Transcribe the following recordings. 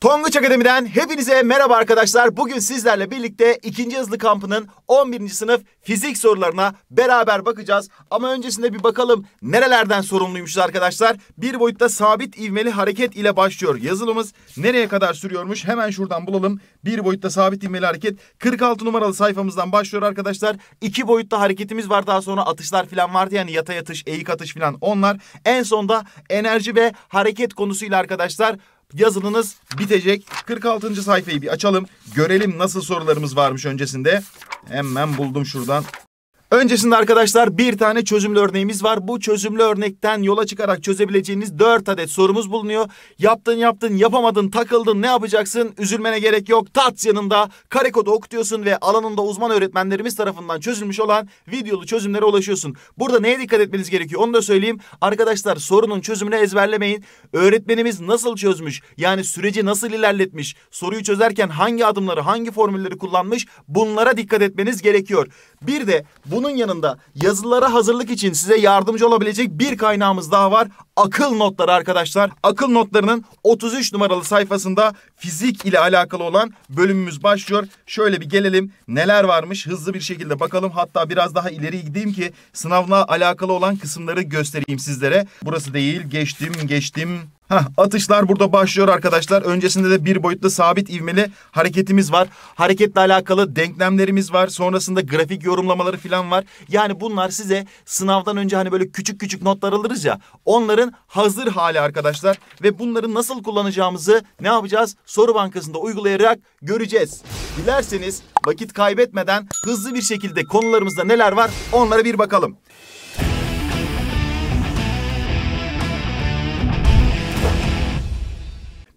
Tonguç Akademi'den hepinize merhaba arkadaşlar. Bugün sizlerle birlikte ikinci hızlı kampının 11. sınıf fizik sorularına beraber bakacağız. Ama öncesinde bir bakalım nerelerden sorumluymuşuz arkadaşlar. Bir boyutta sabit ivmeli hareket ile başlıyor yazılımız. Nereye kadar sürüyormuş hemen şuradan bulalım. Bir boyutta sabit ivmeli hareket 46 numaralı sayfamızdan başlıyor arkadaşlar. İki boyutta hareketimiz var daha sonra atışlar falan vardı yani yatay atış, eğik atış falan onlar. En sonda enerji ve hareket konusuyla arkadaşlar yazılınız bitecek. 46. sayfayı bir açalım. Görelim nasıl sorularımız varmış öncesinde. Hemen buldum şuradan. Öncesinde arkadaşlar bir tane çözümlü örneğimiz var. Bu çözümlü örnekten yola çıkarak çözebileceğiniz dört adet sorumuz bulunuyor. Yaptın yaptın yapamadın takıldın ne yapacaksın üzülmene gerek yok. Tat yanında kare kodu okutuyorsun ve alanında uzman öğretmenlerimiz tarafından çözülmüş olan videolu çözümlere ulaşıyorsun. Burada neye dikkat etmeniz gerekiyor onu da söyleyeyim. Arkadaşlar sorunun çözümünü ezberlemeyin. Öğretmenimiz nasıl çözmüş yani süreci nasıl ilerletmiş soruyu çözerken hangi adımları hangi formülleri kullanmış bunlara dikkat etmeniz gerekiyor. Bir de bu bunun yanında yazılara hazırlık için size yardımcı olabilecek bir kaynağımız daha var. Akıl notları arkadaşlar. Akıl notlarının 33 numaralı sayfasında fizik ile alakalı olan bölümümüz başlıyor. Şöyle bir gelelim neler varmış hızlı bir şekilde bakalım. Hatta biraz daha ileri gideyim ki sınavla alakalı olan kısımları göstereyim sizlere. Burası değil geçtim geçtim Heh, atışlar burada başlıyor arkadaşlar. Öncesinde de bir boyutlu sabit ivmeli hareketimiz var. Hareketle alakalı denklemlerimiz var. Sonrasında grafik yorumlamaları falan var. Yani bunlar size sınavdan önce hani böyle küçük küçük notlar alırız ya. Onların hazır hali arkadaşlar. Ve bunları nasıl kullanacağımızı ne yapacağız? Soru bankasında uygulayarak göreceğiz. Dilerseniz vakit kaybetmeden hızlı bir şekilde konularımızda neler var onlara bir bakalım.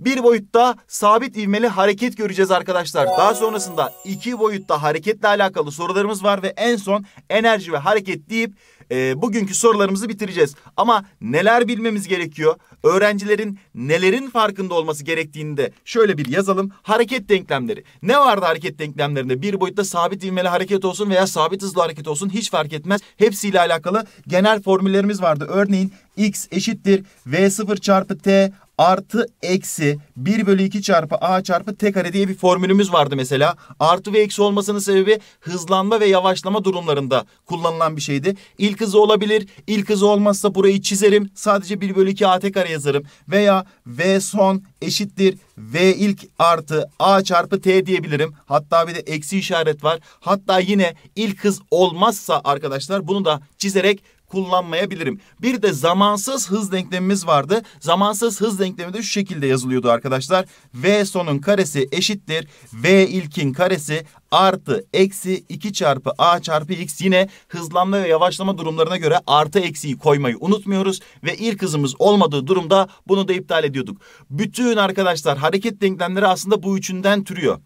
bir boyutta sabit ivmeli hareket göreceğiz arkadaşlar. Daha sonrasında iki boyutta hareketle alakalı sorularımız var ve en son enerji ve hareket deyip e, bugünkü sorularımızı bitireceğiz. Ama neler bilmemiz gerekiyor? Öğrencilerin nelerin farkında olması gerektiğini de şöyle bir yazalım. Hareket denklemleri. Ne vardı hareket denklemlerinde? Bir boyutta sabit ivmeli hareket olsun veya sabit hızlı hareket olsun hiç fark etmez. Hepsiyle alakalı genel formüllerimiz vardı. Örneğin x eşittir v0 çarpı t artı eksi 1 bölü 2 çarpı a çarpı t kare diye bir formülümüz vardı mesela. Artı ve eksi olmasının sebebi hızlanma ve yavaşlama durumlarında kullanılan bir şeydi. İlk hızı olabilir. İlk hızı olmazsa burayı çizerim. Sadece 1 bölü 2 a t kare yazarım. Veya v son eşittir v ilk artı a çarpı t diyebilirim. Hatta bir de eksi işaret var. Hatta yine ilk hız olmazsa arkadaşlar bunu da çizerek kullanmayabilirim. Bir de zamansız hız denklemimiz vardı. Zamansız hız denklemi de şu şekilde yazılıyordu arkadaşlar. V sonun karesi eşittir. V ilkin karesi artı eksi 2 çarpı a çarpı x yine hızlanma ve yavaşlama durumlarına göre artı eksiyi koymayı unutmuyoruz. Ve ilk hızımız olmadığı durumda bunu da iptal ediyorduk. Bütün arkadaşlar hareket denklemleri aslında bu üçünden türüyor.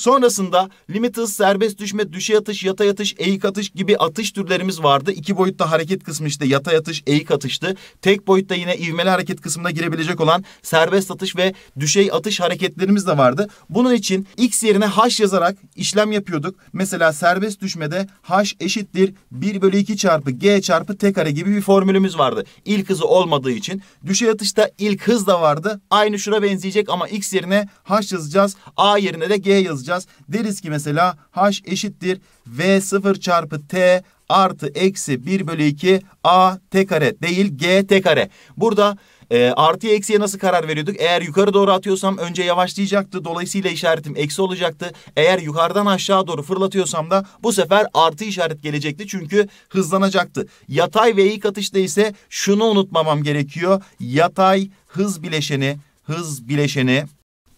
Sonrasında limit hız, serbest düşme, düşe atış, yata atış, eğik atış gibi atış türlerimiz vardı. İki boyutta hareket kısmı işte yata atış, eğik atıştı. Tek boyutta yine ivmeli hareket kısmına girebilecek olan serbest atış ve düşey atış hareketlerimiz de vardı. Bunun için x yerine h yazarak işlem yapıyorduk. Mesela serbest düşmede h eşittir 1 bölü 2 çarpı g çarpı t kare gibi bir formülümüz vardı. İlk hızı olmadığı için. Düşey atışta ilk hız da vardı. Aynı şura benzeyecek ama x yerine h yazacağız. A yerine de g yazacağız yazacağız. Deriz ki mesela h eşittir v0 çarpı t artı eksi 1 bölü 2 a t kare değil g t kare. Burada e, artıya eksiye nasıl karar veriyorduk? Eğer yukarı doğru atıyorsam önce yavaşlayacaktı. Dolayısıyla işaretim eksi olacaktı. Eğer yukarıdan aşağı doğru fırlatıyorsam da bu sefer artı işaret gelecekti. Çünkü hızlanacaktı. Yatay ve eğik atışta ise şunu unutmamam gerekiyor. Yatay hız bileşeni, hız bileşeni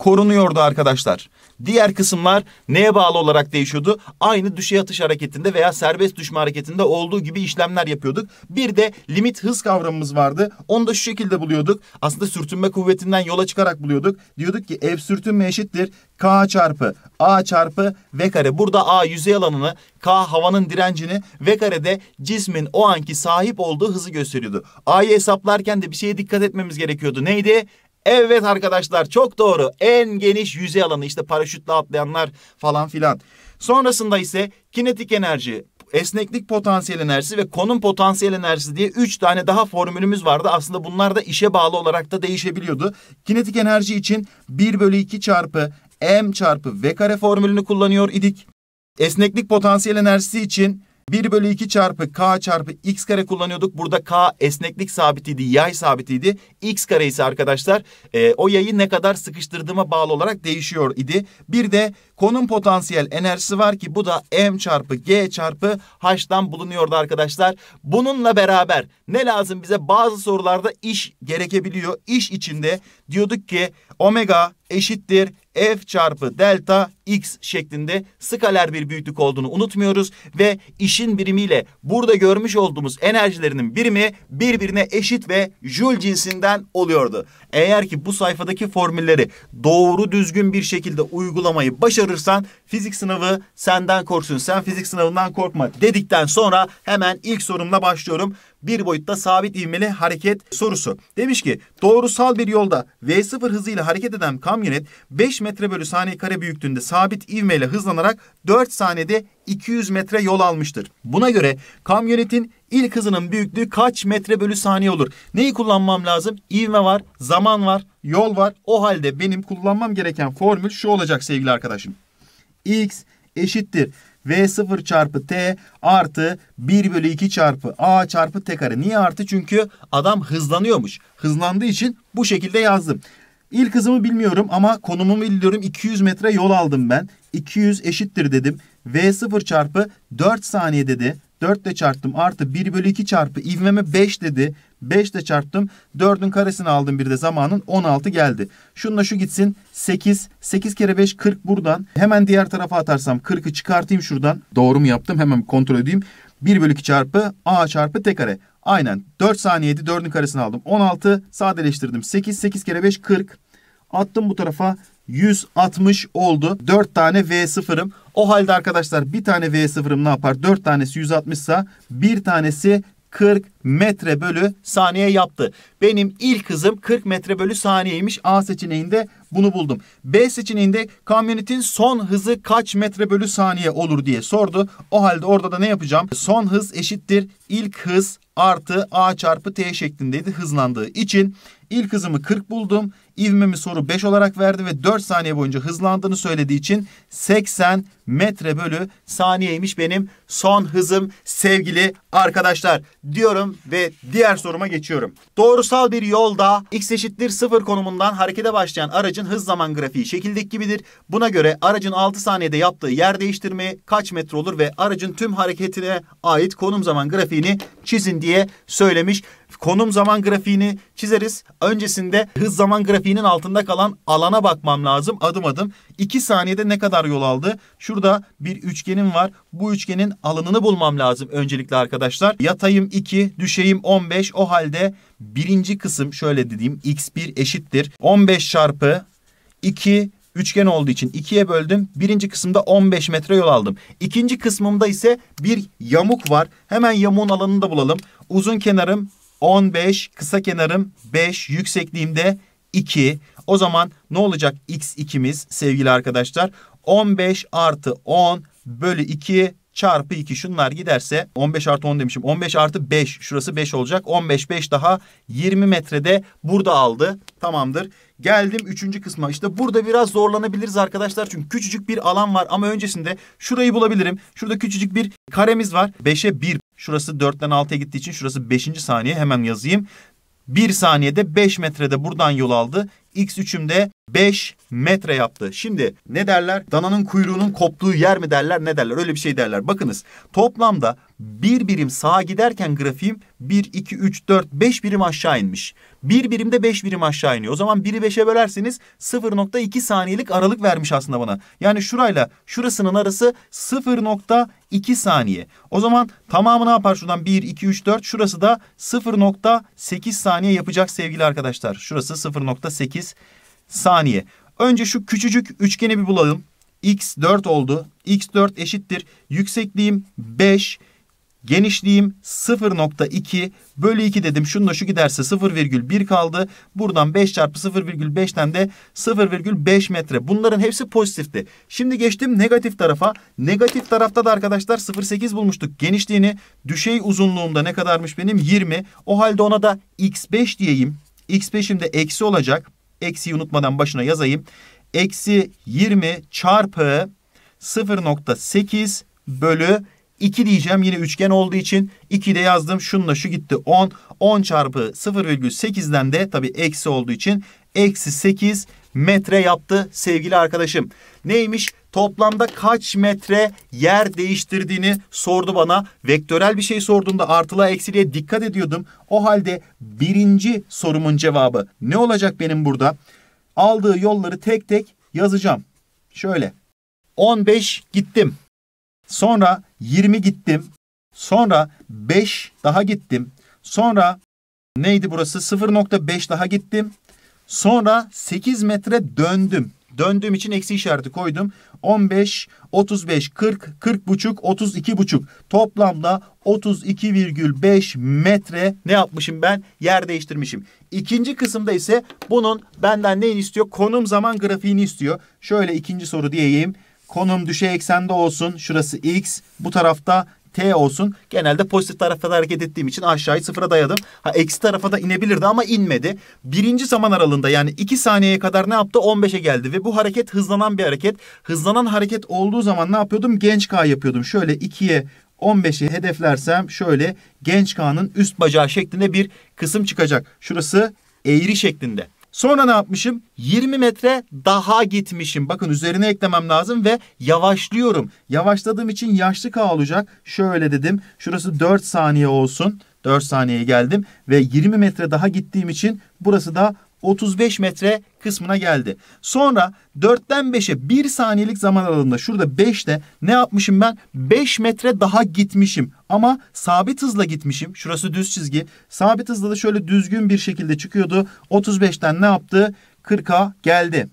korunuyordu arkadaşlar. Diğer kısımlar neye bağlı olarak değişiyordu? Aynı düşey atış hareketinde veya serbest düşme hareketinde olduğu gibi işlemler yapıyorduk. Bir de limit hız kavramımız vardı. Onu da şu şekilde buluyorduk. Aslında sürtünme kuvvetinden yola çıkarak buluyorduk. Diyorduk ki ev sürtünme eşittir K çarpı A çarpı V kare. Burada A yüzey alanını, K havanın direncini, V kare de cismin o anki sahip olduğu hızı gösteriyordu. A'yı hesaplarken de bir şeye dikkat etmemiz gerekiyordu. Neydi? Evet arkadaşlar çok doğru. En geniş yüzey alanı işte paraşütle atlayanlar falan filan. Sonrasında ise kinetik enerji, esneklik potansiyel enerjisi ve konum potansiyel enerjisi diye üç tane daha formülümüz vardı. Aslında bunlar da işe bağlı olarak da değişebiliyordu. Kinetik enerji için 1 bölü 2 çarpı m çarpı v kare formülünü kullanıyor idik. Esneklik potansiyel enerjisi için 1 bölü 2 çarpı k çarpı x kare kullanıyorduk. Burada k esneklik sabitiydi, yay sabitiydi. x kare ise arkadaşlar e, o yayı ne kadar sıkıştırdığıma bağlı olarak değişiyor idi. Bir de konum potansiyel enerjisi var ki bu da M çarpı G çarpı H'dan bulunuyordu arkadaşlar. Bununla beraber ne lazım bize bazı sorularda iş gerekebiliyor. İş içinde diyorduk ki omega eşittir F çarpı delta X şeklinde skaler bir büyüklük olduğunu unutmuyoruz. Ve işin birimiyle burada görmüş olduğumuz enerjilerinin birimi birbirine eşit ve joule cinsinden oluyordu. Eğer ki bu sayfadaki formülleri doğru düzgün bir şekilde uygulamayı başarırsanız kaldırırsan fizik sınavı senden korksun. Sen fizik sınavından korkma dedikten sonra hemen ilk sorumla başlıyorum. Bir boyutta sabit ivmeli hareket sorusu. Demiş ki doğrusal bir yolda V0 hızıyla hareket eden kamyonet 5 metre bölü saniye kare büyüklüğünde sabit ivmeyle hızlanarak 4 saniyede 200 metre yol almıştır. Buna göre kamyonetin İlk hızının büyüklüğü kaç metre bölü saniye olur? Neyi kullanmam lazım? İvme var, zaman var, yol var. O halde benim kullanmam gereken formül şu olacak sevgili arkadaşım. X eşittir. V0 çarpı T artı 1 bölü 2 çarpı A çarpı T kare. Niye artı? Çünkü adam hızlanıyormuş. Hızlandığı için bu şekilde yazdım. İlk hızımı bilmiyorum ama konumumu biliyorum. 200 metre yol aldım ben. 200 eşittir dedim. V0 çarpı 4 saniye dedi. 4 ile çarptım artı 1 bölü 2 çarpı ivmeme 5 dedi. 5 ile çarptım. 4'ün karesini aldım bir de zamanın 16 geldi. Şununla şu gitsin 8. 8 kere 5 40 buradan. Hemen diğer tarafa atarsam 40'ı çıkartayım şuradan. Doğru mu yaptım hemen kontrol edeyim. 1 bölü 2 çarpı a çarpı t kare. Aynen 4 saniyeydi 4'ün karesini aldım. 16 sadeleştirdim. 8 8 kere 5 40. Attım bu tarafa 160 oldu. 4 tane V sıfırım. O halde arkadaşlar bir tane V sıfırım ne yapar? 4 tanesi 160 sa bir tanesi 40 metre bölü saniye yaptı. Benim ilk hızım 40 metre bölü saniyeymiş. A seçeneğinde bunu buldum. B seçeneğinde kamyonetin son hızı kaç metre bölü saniye olur diye sordu. O halde orada da ne yapacağım? Son hız eşittir ilk hız artı A çarpı T şeklindeydi hızlandığı için. ilk hızımı 40 buldum ivmemi soru 5 olarak verdi ve 4 saniye boyunca hızlandığını söylediği için 80 metre bölü saniyeymiş benim son hızım sevgili arkadaşlar diyorum ve diğer soruma geçiyorum. Doğrusal bir yolda x eşittir 0 konumundan harekete başlayan aracın hız zaman grafiği şekildeki gibidir. Buna göre aracın 6 saniyede yaptığı yer değiştirme kaç metre olur ve aracın tüm hareketine ait konum zaman grafiğini çizin diye söylemiş. Konum zaman grafiğini çizeriz. Öncesinde hız zaman grafiğinin altında kalan alana bakmam lazım adım adım. 2 saniyede ne kadar yol aldı? Şurada bir üçgenim var. Bu üçgenin alanını bulmam lazım öncelikle arkadaşlar. Yatayım 2, düşeyim 15. O halde birinci kısım şöyle dediğim x1 eşittir. 15 çarpı 2 üçgen olduğu için 2'ye böldüm. Birinci kısımda 15 metre yol aldım. İkinci kısmımda ise bir yamuk var. Hemen yamuğun alanını da bulalım. Uzun kenarım 15, kısa kenarım 5, yüksekliğimde 2. O zaman ne olacak x2'miz sevgili arkadaşlar? 15 artı 10 bölü 2 çarpı 2 şunlar giderse 15 artı 10 demişim. 15 artı 5 şurası 5 olacak. 15 5 daha 20 metrede burada aldı. Tamamdır. Geldim üçüncü kısma. işte burada biraz zorlanabiliriz arkadaşlar. Çünkü küçücük bir alan var ama öncesinde şurayı bulabilirim. Şurada küçücük bir karemiz var. 5'e 1. Şurası 4'ten 6'ya gittiği için şurası 5. saniye. Hemen yazayım. 1 saniyede 5 metrede buradan yol aldı. X3'ümde 5 metre yaptı. Şimdi ne derler? Dananın kuyruğunun koptuğu yer mi derler ne derler? Öyle bir şey derler. Bakınız toplamda bir birim sağa giderken grafiğim 1, 2, 3, 4, 5 birim aşağı inmiş. Bir birim de 5 birim aşağı iniyor. O zaman 1'i 5'e bölerseniz 0.2 saniyelik aralık vermiş aslında bana. Yani şurayla şurasının arası 0.2 saniye. O zaman tamamı ne yapar şuradan 1, 2, 3, 4 şurası da 0.8 saniye yapacak sevgili arkadaşlar. Şurası 0.8 saniye. Önce şu küçücük üçgeni bir bulalım. X 4 oldu. X 4 eşittir. Yüksekliğim 5. Genişliğim 0.2 bölü 2 dedim. Şunu şu giderse 0,1 kaldı. Buradan 5 çarpı 0,5'ten de 0,5 metre. Bunların hepsi pozitifti. Şimdi geçtim negatif tarafa. Negatif tarafta da arkadaşlar 0,8 bulmuştuk genişliğini. Düşey uzunluğumda ne kadarmış benim? 20. O halde ona da x5 diyeyim. x5'im de eksi olacak eksiyi unutmadan başına yazayım. Eksi 20 çarpı 0.8 bölü 2 diyeceğim yine üçgen olduğu için 2 de yazdım. Şununla şu gitti 10. 10 çarpı 0,8'den de tabii eksi olduğu için eksi 8 metre yaptı sevgili arkadaşım. Neymiş? toplamda kaç metre yer değiştirdiğini sordu bana. Vektörel bir şey sorduğunda artıla eksiliye dikkat ediyordum. O halde birinci sorumun cevabı ne olacak benim burada? Aldığı yolları tek tek yazacağım. Şöyle 15 gittim. Sonra 20 gittim. Sonra 5 daha gittim. Sonra neydi burası? 0.5 daha gittim. Sonra 8 metre döndüm. Döndüğüm için eksi işareti koydum. 15, 35, 40, 40 buçuk, 32 buçuk. Toplamda 32,5 metre ne yapmışım ben? Yer değiştirmişim. İkinci kısımda ise bunun benden neyini istiyor? Konum zaman grafiğini istiyor. Şöyle ikinci soru diyeyim. Konum düşey eksende olsun. Şurası x. Bu tarafta T olsun. Genelde pozitif tarafta da hareket ettiğim için aşağıyı sıfıra dayadım. Ha eksi tarafa da inebilirdi ama inmedi. Birinci zaman aralığında yani 2 saniyeye kadar ne yaptı? 15'e geldi ve bu hareket hızlanan bir hareket. Hızlanan hareket olduğu zaman ne yapıyordum? Genç K yapıyordum. Şöyle 2'ye 15'i hedeflersem şöyle genç K'nın üst bacağı şeklinde bir kısım çıkacak. Şurası eğri şeklinde. Sonra ne yapmışım? 20 metre daha gitmişim. Bakın üzerine eklemem lazım ve yavaşlıyorum. Yavaşladığım için yaşlı K Şöyle dedim. Şurası 4 saniye olsun. 4 saniye geldim ve 20 metre daha gittiğim için burası da 35 metre kısmına geldi. Sonra 4'ten 5'e 1 saniyelik zaman aralığında şurada 5'te ne yapmışım ben? 5 metre daha gitmişim ama sabit hızla gitmişim. Şurası düz çizgi. Sabit hızla da şöyle düzgün bir şekilde çıkıyordu. 35'ten ne yaptı? 40'a geldi.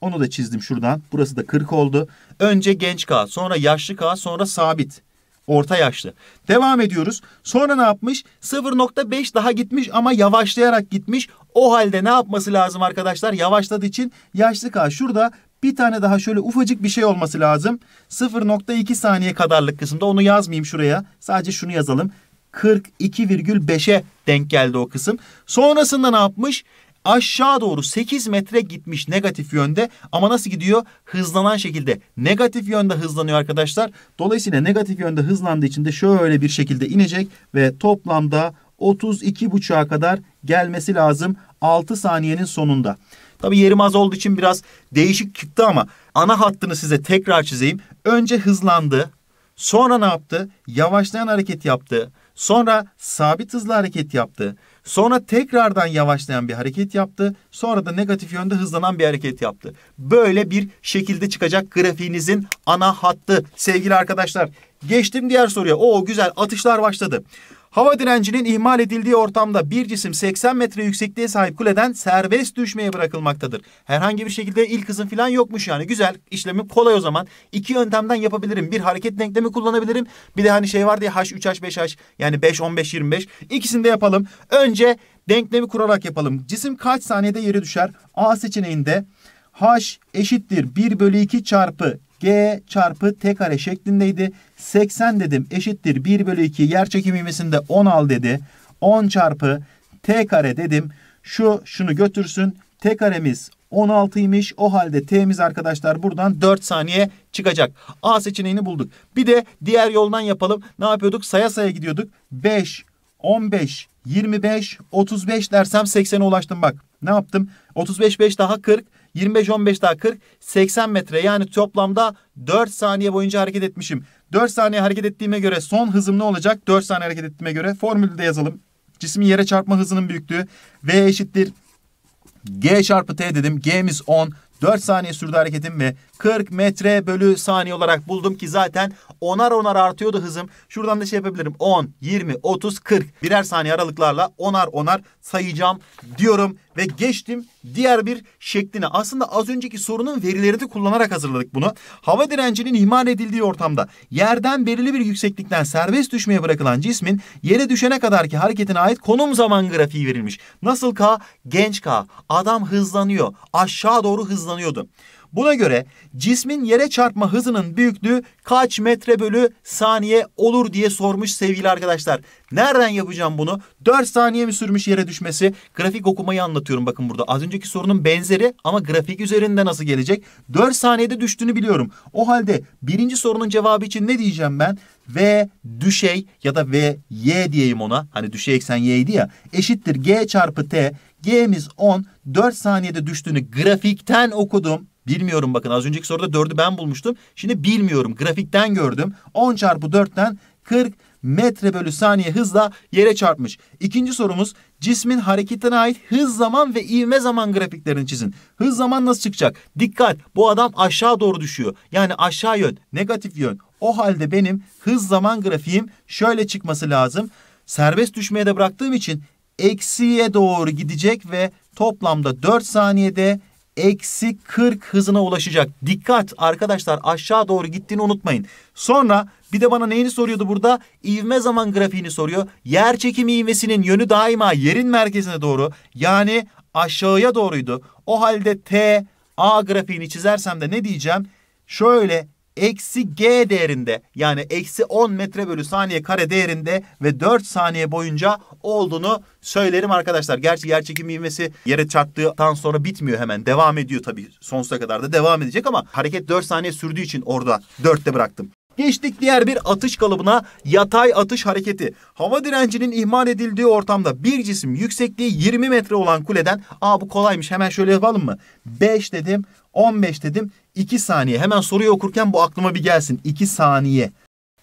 Onu da çizdim şuradan. Burası da 40 oldu. Önce genç K, sonra yaşlı K, sonra sabit. Orta yaşlı. Devam ediyoruz. Sonra ne yapmış? 0.5 daha gitmiş ama yavaşlayarak gitmiş. O halde ne yapması lazım arkadaşlar? Yavaşladığı için yaşlı K şurada bir tane daha şöyle ufacık bir şey olması lazım. 0.2 saniye kadarlık kısımda onu yazmayayım şuraya. Sadece şunu yazalım. 42,5'e denk geldi o kısım. Sonrasında ne yapmış? aşağı doğru 8 metre gitmiş negatif yönde ama nasıl gidiyor? Hızlanan şekilde. Negatif yönde hızlanıyor arkadaşlar. Dolayısıyla negatif yönde hızlandığı için de şöyle bir şekilde inecek ve toplamda 32.5'a kadar gelmesi lazım 6 saniyenin sonunda. Tabi yerim az olduğu için biraz değişik çıktı ama ana hattını size tekrar çizeyim. Önce hızlandı, Sonra ne yaptı? Yavaşlayan hareket yaptı. Sonra sabit hızlı hareket yaptı. Sonra tekrardan yavaşlayan bir hareket yaptı. Sonra da negatif yönde hızlanan bir hareket yaptı. Böyle bir şekilde çıkacak grafiğinizin ana hattı sevgili arkadaşlar. Geçtim diğer soruya. O güzel atışlar başladı. Hava direncinin ihmal edildiği ortamda bir cisim 80 metre yüksekliğe sahip kuleden serbest düşmeye bırakılmaktadır. Herhangi bir şekilde ilk hızın falan yokmuş yani. Güzel işlemi kolay o zaman. İki yöntemden yapabilirim. Bir hareket denklemi kullanabilirim. Bir de hani şey vardı diye H3 H5H yani 5 15 25. İkisini de yapalım. Önce denklemi kurarak yapalım. Cisim kaç saniyede yere düşer? A seçeneğinde H eşittir 1 bölü 2 çarpı G çarpı T kare şeklindeydi. 80 dedim eşittir 1 bölü 2 yer çekim ivmesinde 10 al dedi. 10 çarpı T kare dedim. Şu şunu götürsün. T karemiz 16'ymış. O halde T'miz arkadaşlar buradan 4 saniye çıkacak. A seçeneğini bulduk. Bir de diğer yoldan yapalım. Ne yapıyorduk? Saya saya gidiyorduk. 5, 15, 25, 35 dersem 80'e ulaştım bak. Ne yaptım? 35, 5 daha 40, 25, 15 daha 40, 80 metre. Yani toplamda 4 saniye boyunca hareket etmişim. 4 saniye hareket ettiğime göre son hızım ne olacak? 4 saniye hareket ettiğime göre formülü de yazalım. Cismin yere çarpma hızının büyüklüğü V eşittir. G çarpı T dedim. G'miz 10. 4 saniye sürdü hareketim ve 40 metre bölü saniye olarak buldum ki zaten onar onar artıyordu hızım. Şuradan da şey yapabilirim. 10, 20, 30, 40 birer saniye aralıklarla onar onar sayacağım diyorum ve geçtim diğer bir şekline. Aslında az önceki sorunun verilerini kullanarak hazırladık bunu. Hava direncinin ihmal edildiği ortamda yerden belirli bir yükseklikten serbest düşmeye bırakılan cismin yere düşene kadarki hareketine ait konum zaman grafiği verilmiş. Nasıl K? Genç K. Adam hızlanıyor. Aşağı doğru hızlanıyordu. Buna göre cismin yere çarpma hızının büyüklüğü kaç metre bölü saniye olur diye sormuş sevgili arkadaşlar. Nereden yapacağım bunu? 4 saniye mi sürmüş yere düşmesi? Grafik okumayı anlatıyorum bakın burada. Az önceki sorunun benzeri ama grafik üzerinde nasıl gelecek? 4 saniyede düştüğünü biliyorum. O halde birinci sorunun cevabı için ne diyeceğim ben? V düşey ya da V y diyeyim ona. Hani düşey eksen y'ydi ya. Eşittir G çarpı T. G'miz 10. 4 saniyede düştüğünü grafikten okudum. Bilmiyorum bakın az önceki soruda 4'ü ben bulmuştum. Şimdi bilmiyorum grafikten gördüm. 10 çarpı 4'ten 40 metre bölü saniye hızla yere çarpmış. İkinci sorumuz cismin hareketine ait hız zaman ve ivme zaman grafiklerini çizin. Hız zaman nasıl çıkacak? Dikkat bu adam aşağı doğru düşüyor. Yani aşağı yön negatif yön. O halde benim hız zaman grafiğim şöyle çıkması lazım. Serbest düşmeye de bıraktığım için eksiye doğru gidecek ve toplamda 4 saniyede eksi 40 hızına ulaşacak. Dikkat arkadaşlar aşağı doğru gittiğini unutmayın. Sonra bir de bana neyini soruyordu burada? İvme zaman grafiğini soruyor. Yer çekimi ivmesinin yönü daima yerin merkezine doğru yani aşağıya doğruydu. O halde T A grafiğini çizersem de ne diyeceğim? Şöyle eksi g değerinde yani eksi 10 metre bölü saniye kare değerinde ve 4 saniye boyunca olduğunu söylerim arkadaşlar. Gerçi yerçekim ivmesi yere çarptıktan sonra bitmiyor hemen. Devam ediyor tabii sonsuza kadar da devam edecek ama hareket 4 saniye sürdüğü için orada 4'te bıraktım. Geçtik diğer bir atış kalıbına yatay atış hareketi. Hava direncinin ihmal edildiği ortamda bir cisim yüksekliği 20 metre olan kuleden aa bu kolaymış hemen şöyle yapalım mı? 5 dedim 15 dedim 2 saniye. Hemen soruyu okurken bu aklıma bir gelsin. 2 saniye.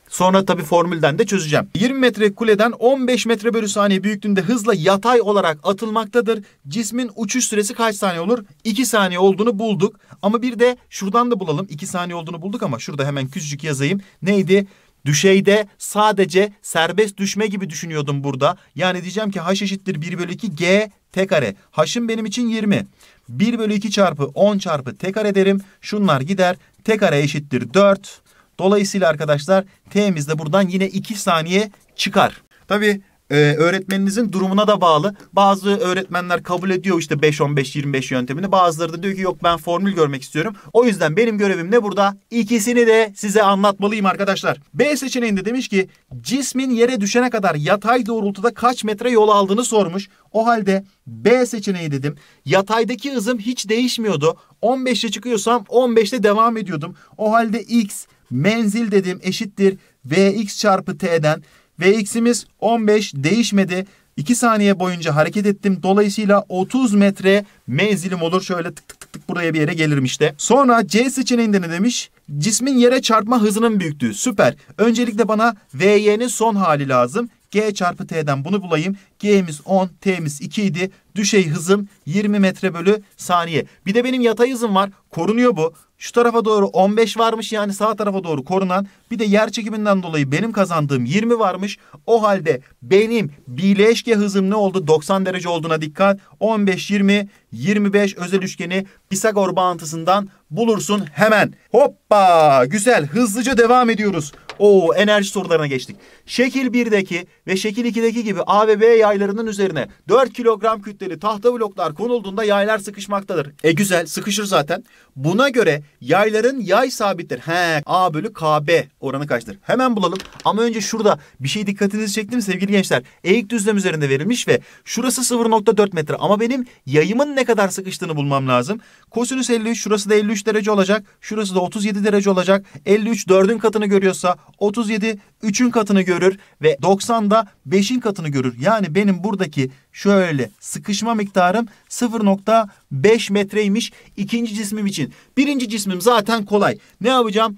Sonra tabii formülden de çözeceğim. 20 metre kuleden 15 metre bölü saniye büyüklüğünde hızla yatay olarak atılmaktadır. Cismin uçuş süresi kaç saniye olur? 2 saniye olduğunu bulduk. Ama bir de şuradan da bulalım. 2 saniye olduğunu bulduk ama şurada hemen küçücük yazayım. Neydi? Düşeyde sadece serbest düşme gibi düşünüyordum burada. Yani diyeceğim ki h eşittir 1 bölü 2 g t kare. H'ın benim için 20. 1 bölü 2 çarpı 10 çarpı t kare derim. Şunlar gider. T kare eşittir 4. Dolayısıyla arkadaşlar t'miz de buradan yine 2 saniye çıkar. Tabii e, öğretmeninizin durumuna da bağlı. Bazı öğretmenler kabul ediyor işte 5-15-25 yöntemini. Bazıları da diyor ki yok ben formül görmek istiyorum. O yüzden benim görevim ne burada? İkisini de size anlatmalıyım arkadaşlar. B seçeneğinde demiş ki cismin yere düşene kadar yatay doğrultuda kaç metre yol aldığını sormuş. O halde B seçeneği dedim. Yataydaki hızım hiç değişmiyordu. 15'e çıkıyorsam 15'te devam ediyordum. O halde x menzil dedim eşittir vx çarpı t'den Vx'imiz 15 değişmedi. 2 saniye boyunca hareket ettim. Dolayısıyla 30 metre menzilim olur. Şöyle tık tık tık tık buraya bir yere gelirim işte. Sonra C seçeneğinde ne demiş? Cismin yere çarpma hızının büyüklüğü. Süper. Öncelikle bana VY'nin son hali lazım. G çarpı T'den bunu bulayım. G'miz 10, T'miz 2 idi düşey hızım 20 metre bölü saniye. Bir de benim yatay hızım var. Korunuyor bu. Şu tarafa doğru 15 varmış yani sağ tarafa doğru korunan. Bir de yer çekiminden dolayı benim kazandığım 20 varmış. O halde benim bileşke hızım ne oldu? 90 derece olduğuna dikkat. 15, 20, 25 özel üçgeni Pisagor bağıntısından bulursun hemen. Hoppa! Güzel. Hızlıca devam ediyoruz. Oo enerji sorularına geçtik. Şekil 1'deki ve şekil 2'deki gibi A ve B yaylarının üzerine 4 kilogram kütleli tahta bloklar konulduğunda yaylar sıkışmaktadır. E güzel sıkışır zaten. Buna göre yayların yay sabittir. He A bölü KB oranı kaçtır? Hemen bulalım. Ama önce şurada bir şey dikkatinizi çekti mi sevgili gençler? Eğik düzlem üzerinde verilmiş ve şurası 0.4 metre ama benim yayımın ne kadar sıkıştığını bulmam lazım. Kosinüs 53 şurası da 53 derece olacak. Şurası da 37 derece olacak. 53 4'ün katını görüyorsa 37 3'ün katını görür ve 90 da 5'in katını görür. Yani benim buradaki şöyle sıkışma miktarım 0.5 metreymiş ikinci cismim için. Birinci cismim zaten kolay. Ne yapacağım?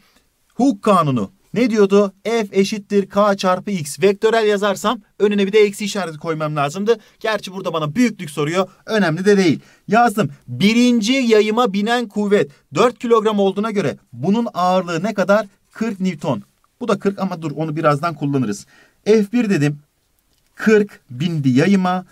Hook kanunu ne diyordu? F eşittir K çarpı X. Vektörel yazarsam önüne bir de eksi işareti koymam lazımdı. Gerçi burada bana büyüklük soruyor. Önemli de değil. Yazdım. Birinci yayıma binen kuvvet 4 kilogram olduğuna göre bunun ağırlığı ne kadar? 40 Newton. Bu da 40 ama dur onu birazdan kullanırız. F1 dedim. 40 bindi yayıma.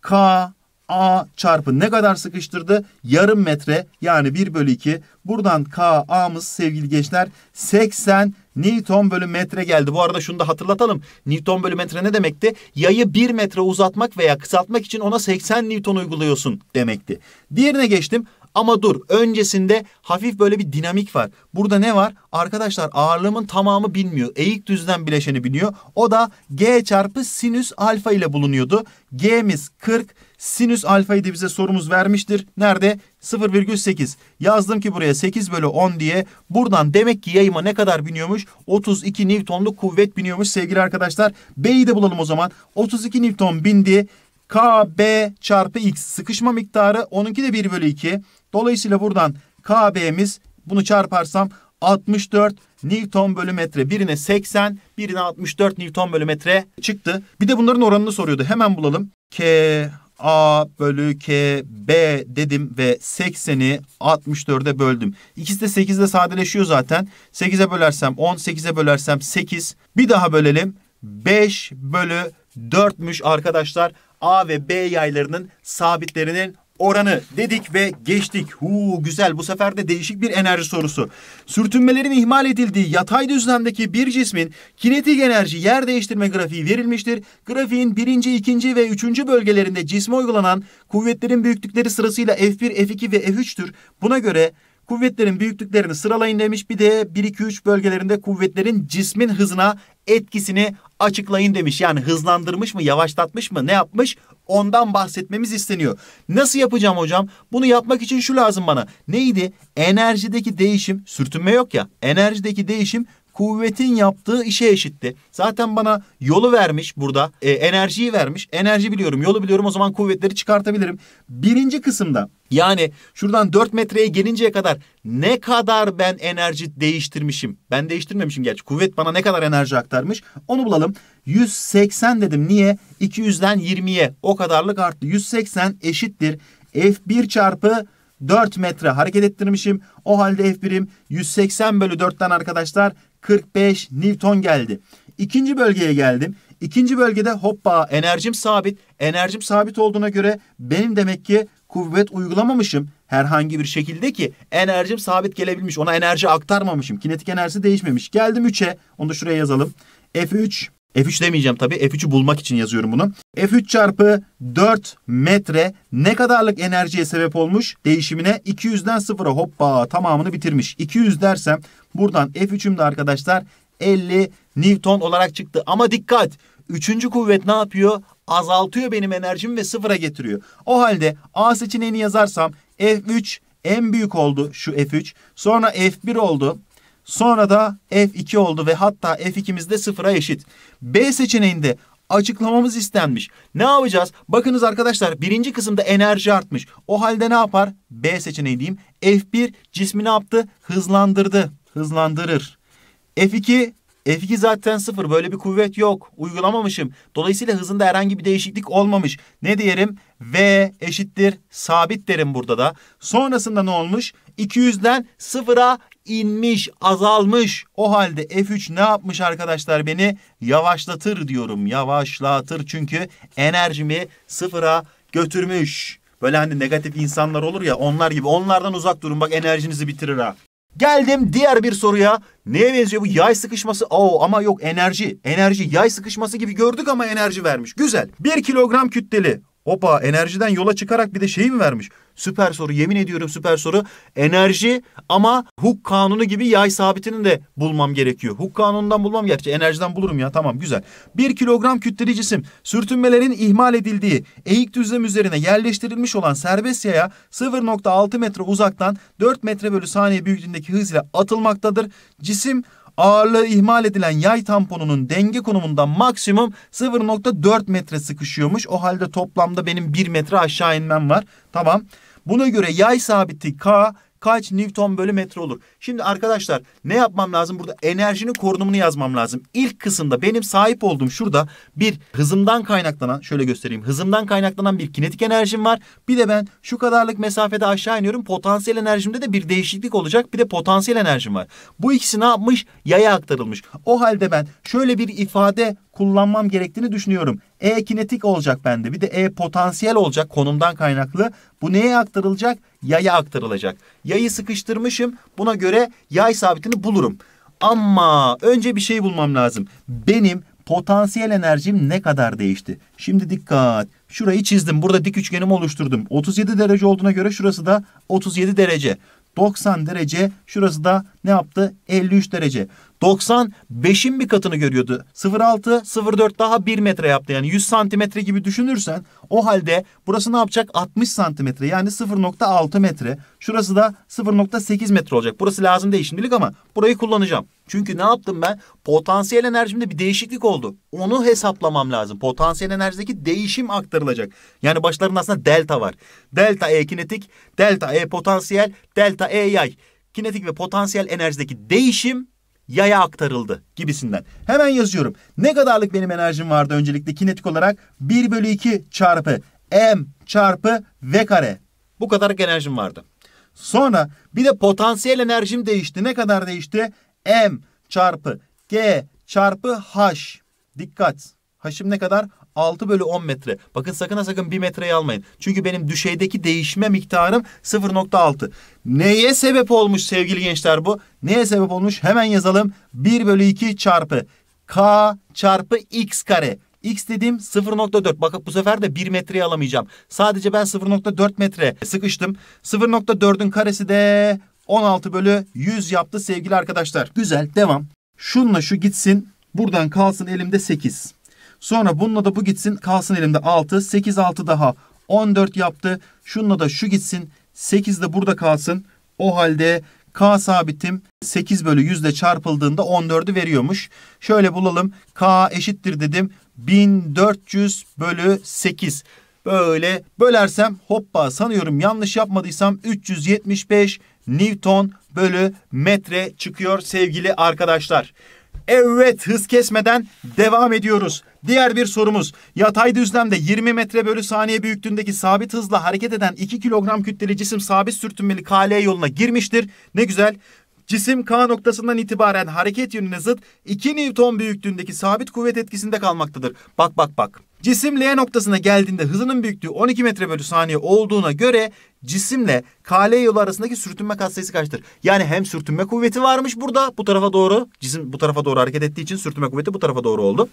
K A çarpı ne kadar sıkıştırdı? Yarım metre yani 1 bölü 2. Buradan K A'mız sevgili gençler 80 Newton bölü metre geldi. Bu arada şunu da hatırlatalım. Newton bölü metre ne demekti? Yayı bir metre uzatmak veya kısaltmak için ona 80 Newton uyguluyorsun demekti. Diğerine geçtim. Ama dur öncesinde hafif böyle bir dinamik var. Burada ne var? Arkadaşlar ağırlığımın tamamı bilmiyor. Eğik düzlem bileşeni biliyor. O da G çarpı sinüs alfa ile bulunuyordu. G'miz 40, Sinüs alfayı da bize sorumuz vermiştir. Nerede? 0,8. Yazdım ki buraya 8 bölü 10 diye. Buradan demek ki yayıma ne kadar biniyormuş? 32 Newton'luk kuvvet biniyormuş sevgili arkadaşlar. B'yi de bulalım o zaman. 32 Newton bindi. KB çarpı X sıkışma miktarı. Onunki de 1 bölü 2. Dolayısıyla buradan KB'miz bunu çarparsam 64 Newton bölü metre. Birine 80, birine 64 Newton bölü metre çıktı. Bir de bunların oranını soruyordu. Hemen bulalım. K a bölü k b dedim ve 80'i 64'e böldüm. İkisi de 8'de sadeleşiyor zaten. 8'e bölersem 10, 8'e bölersem 8. Bir daha bölelim. 5 bölü 4'müş arkadaşlar. A ve B yaylarının sabitlerinin oranı dedik ve geçtik. Hu güzel bu sefer de değişik bir enerji sorusu. Sürtünmelerin ihmal edildiği yatay düzlemdeki bir cismin kinetik enerji yer değiştirme grafiği verilmiştir. Grafiğin birinci, ikinci ve üçüncü bölgelerinde cisme uygulanan kuvvetlerin büyüklükleri sırasıyla F1, F2 ve F3'tür. Buna göre kuvvetlerin büyüklüklerini sıralayın demiş. Bir de 1, 2, 3 bölgelerinde kuvvetlerin cismin hızına etkisini açıklayın demiş. Yani hızlandırmış mı, yavaşlatmış mı, ne yapmış? Ondan bahsetmemiz isteniyor. Nasıl yapacağım hocam? Bunu yapmak için şu lazım bana. Neydi? Enerjideki değişim, sürtünme yok ya. Enerjideki değişim kuvvetin yaptığı işe eşitti. Zaten bana yolu vermiş burada. E, enerjiyi vermiş. Enerji biliyorum, yolu biliyorum. O zaman kuvvetleri çıkartabilirim. Birinci kısımda yani şuradan 4 metreye gelinceye kadar ne kadar ben enerji değiştirmişim. Ben değiştirmemişim gerçi. Kuvvet bana ne kadar enerji aktarmış onu bulalım. 180 dedim. Niye? 200'den 20'ye o kadarlık arttı. 180 eşittir. F1 çarpı 4 metre hareket ettirmişim. O halde F1'im 180 bölü 4'ten arkadaşlar 45 Newton geldi. İkinci bölgeye geldim. İkinci bölgede hoppa enerjim sabit. Enerjim sabit olduğuna göre benim demek ki kuvvet uygulamamışım herhangi bir şekilde ki enerjim sabit gelebilmiş. Ona enerji aktarmamışım. Kinetik enerjisi değişmemiş. Geldim 3'e. Onu da şuraya yazalım. F3 F3 demeyeceğim tabii. F3'ü bulmak için yazıyorum bunu. F3 çarpı 4 metre ne kadarlık enerjiye sebep olmuş? Değişimine 200'den 0'a hoppa tamamını bitirmiş. 200 dersem buradan F3'üm de arkadaşlar 50 Newton olarak çıktı. Ama dikkat! Üçüncü kuvvet ne yapıyor? Azaltıyor benim enerjimi ve sıfıra getiriyor. O halde A seçeneğini yazarsam F3 en büyük oldu şu F3. Sonra F1 oldu. Sonra da F2 oldu ve hatta F2'miz de sıfıra eşit. B seçeneğinde açıklamamız istenmiş. Ne yapacağız? Bakınız arkadaşlar birinci kısımda enerji artmış. O halde ne yapar? B seçeneği diyeyim. F1 cismi ne yaptı? Hızlandırdı. Hızlandırır. F2 F2 zaten sıfır. Böyle bir kuvvet yok. Uygulamamışım. Dolayısıyla hızında herhangi bir değişiklik olmamış. Ne diyelim? V eşittir sabit derim burada da. Sonrasında ne olmuş? 200'den sıfıra inmiş, azalmış. O halde F3 ne yapmış arkadaşlar beni? Yavaşlatır diyorum. Yavaşlatır çünkü enerjimi sıfıra götürmüş. Böyle hani negatif insanlar olur ya onlar gibi. Onlardan uzak durun bak enerjinizi bitirir ha. Geldim diğer bir soruya. Neye benziyor bu yay sıkışması? Oo ama yok enerji. Enerji yay sıkışması gibi gördük ama enerji vermiş. Güzel. Bir kilogram kütleli Opa enerjiden yola çıkarak bir de şeyi mi vermiş? Süper soru yemin ediyorum süper soru. Enerji ama huk kanunu gibi yay sabitini de bulmam gerekiyor. Huk kanunundan bulmam gerçi enerjiden bulurum ya tamam güzel. Bir kilogram kütleli cisim sürtünmelerin ihmal edildiği eğik düzlem üzerine yerleştirilmiş olan serbest yaya 0.6 metre uzaktan 4 metre bölü saniye büyüklüğündeki hız ile atılmaktadır. Cisim ağırlığı ihmal edilen yay tamponunun denge konumundan maksimum 0.4 metre sıkışıyormuş. O halde toplamda benim 1 metre aşağı inmem var. Tamam. Buna göre yay sabiti K kaç Newton bölü metre olur? Şimdi arkadaşlar ne yapmam lazım? Burada enerjinin korunumunu yazmam lazım. İlk kısımda benim sahip olduğum şurada bir hızımdan kaynaklanan şöyle göstereyim. Hızımdan kaynaklanan bir kinetik enerjim var. Bir de ben şu kadarlık mesafede aşağı iniyorum. Potansiyel enerjimde de bir değişiklik olacak. Bir de potansiyel enerjim var. Bu ikisi ne yapmış? Yaya aktarılmış. O halde ben şöyle bir ifade kullanmam gerektiğini düşünüyorum. E kinetik olacak bende. Bir de E potansiyel olacak konumdan kaynaklı. Bu neye aktarılacak? Yaya aktarılacak. Yayı sıkıştırmışım. Buna göre yay sabitini bulurum. Ama önce bir şey bulmam lazım. Benim potansiyel enerjim ne kadar değişti? Şimdi dikkat. Şurayı çizdim. Burada dik üçgenimi oluşturdum. 37 derece olduğuna göre şurası da 37 derece. 90 derece. Şurası da ne yaptı? 53 derece. 90 5'in bir katını görüyordu. 0.6 0.4 daha 1 metre yaptı. Yani 100 santimetre gibi düşünürsen o halde burası ne yapacak? 60 santimetre yani 0.6 metre. Şurası da 0.8 metre olacak. Burası lazım değil şimdilik ama burayı kullanacağım. Çünkü ne yaptım ben? Potansiyel enerjimde bir değişiklik oldu. Onu hesaplamam lazım. Potansiyel enerjideki değişim aktarılacak. Yani başlarında aslında delta var. Delta E kinetik, delta E potansiyel, delta E yay. Kinetik ve potansiyel enerjideki değişim yaya aktarıldı gibisinden. Hemen yazıyorum. Ne kadarlık benim enerjim vardı öncelikle kinetik olarak? 1 bölü 2 çarpı m çarpı v kare. Bu kadar enerjim vardı. Sonra bir de potansiyel enerjim değişti. Ne kadar değişti? m çarpı g çarpı h. Dikkat. H'im ne kadar? 6 bölü 10 metre. Bakın sakın ha sakın 1 metreyi almayın. Çünkü benim düşeydeki değişme miktarım 0.6. Neye sebep olmuş sevgili gençler bu? Neye sebep olmuş? Hemen yazalım. 1 bölü 2 çarpı k çarpı x kare. X dediğim 0.4. Bakın bu sefer de 1 metreyi alamayacağım. Sadece ben 0.4 metre sıkıştım. 0.4'ün karesi de 16 bölü 100 yaptı sevgili arkadaşlar. Güzel devam. Şunla şu gitsin. Buradan kalsın elimde 8. Sonra bununla da bu gitsin kalsın elimde 6. 8 6 daha 14 yaptı. Şununla da şu gitsin 8 de burada kalsın. O halde K sabitim 8 bölü 100 ile çarpıldığında 14'ü veriyormuş. Şöyle bulalım. K eşittir dedim. 1400 bölü 8. Böyle bölersem hoppa sanıyorum yanlış yapmadıysam 375 Newton bölü metre çıkıyor sevgili arkadaşlar. Evet hız kesmeden devam ediyoruz. Diğer bir sorumuz yatay düzlemde 20 metre bölü saniye büyüklüğündeki sabit hızla hareket eden 2 kilogram kütleli cisim sabit sürtünmeli KL yoluna girmiştir. Ne güzel Cisim K noktasından itibaren hareket yönüne zıt 2 Newton büyüklüğündeki sabit kuvvet etkisinde kalmaktadır. Bak bak bak. Cisim L noktasına geldiğinde hızının büyüklüğü 12 metre bölü saniye olduğuna göre cisimle KL yolu arasındaki sürtünme katsayısı kaçtır? Yani hem sürtünme kuvveti varmış burada bu tarafa doğru. Cisim bu tarafa doğru hareket ettiği için sürtünme kuvveti bu tarafa doğru oldu.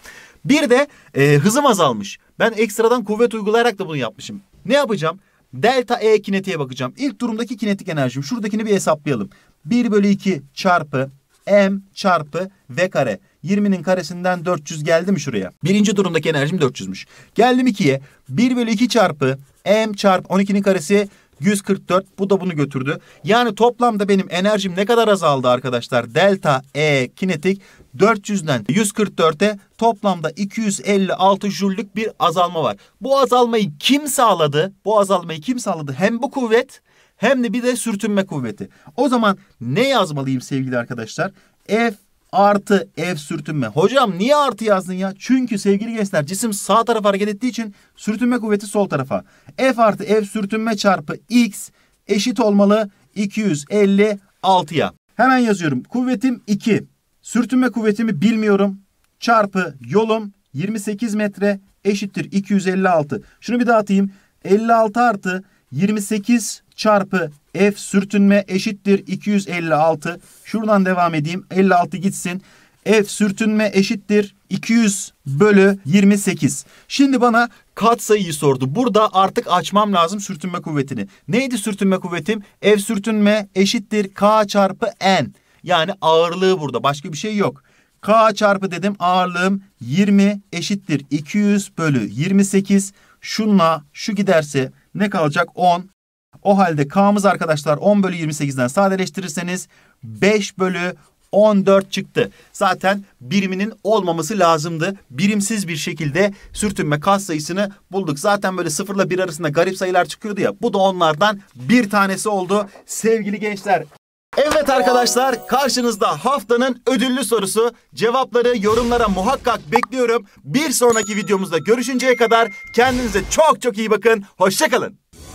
Bir de e, hızım azalmış. Ben ekstradan kuvvet uygulayarak da bunu yapmışım. Ne yapacağım? Delta E kinetiğe bakacağım. İlk durumdaki kinetik enerjim. Şuradakini bir hesaplayalım. 1 bölü 2 çarpı m çarpı v kare. 20'nin karesinden 400 geldi mi şuraya? Birinci durumdaki enerjim 400'müş. Geldim 2'ye. 1 bölü 2 çarpı m çarpı 12'nin karesi 144. Bu da bunu götürdü. Yani toplamda benim enerjim ne kadar azaldı arkadaşlar? Delta E kinetik 400'den 144'e toplamda 256 jüllük bir azalma var. Bu azalmayı kim sağladı? Bu azalmayı kim sağladı? Hem bu kuvvet hem de bir de sürtünme kuvveti. O zaman ne yazmalıyım sevgili arkadaşlar? F artı F sürtünme. Hocam niye artı yazdın ya? Çünkü sevgili gençler cisim sağ tarafa hareket ettiği için sürtünme kuvveti sol tarafa. F artı F sürtünme çarpı X eşit olmalı 256'ya. Hemen yazıyorum. Kuvvetim 2. Sürtünme kuvvetimi bilmiyorum. Çarpı yolum 28 metre eşittir 256. Şunu bir atayım. 56 artı 28 çarpı F sürtünme eşittir 256. Şuradan devam edeyim. 56 gitsin. F sürtünme eşittir 200 bölü 28. Şimdi bana katsayıyı sordu. Burada artık açmam lazım sürtünme kuvvetini. Neydi sürtünme kuvvetim? F sürtünme eşittir K çarpı N. Yani ağırlığı burada. Başka bir şey yok. K çarpı dedim ağırlığım 20 eşittir 200 bölü 28. Şunla şu giderse ne kalacak? 10 o halde K'mız arkadaşlar 10 bölü 28'den sadeleştirirseniz 5 bölü 14 çıktı. Zaten biriminin olmaması lazımdı. Birimsiz bir şekilde sürtünme kas sayısını bulduk. Zaten böyle sıfırla bir arasında garip sayılar çıkıyordu ya. Bu da onlardan bir tanesi oldu. Sevgili gençler Evet arkadaşlar karşınızda haftanın ödüllü sorusu. Cevapları yorumlara muhakkak bekliyorum. Bir sonraki videomuzda görüşünceye kadar kendinize çok çok iyi bakın. Hoşçakalın.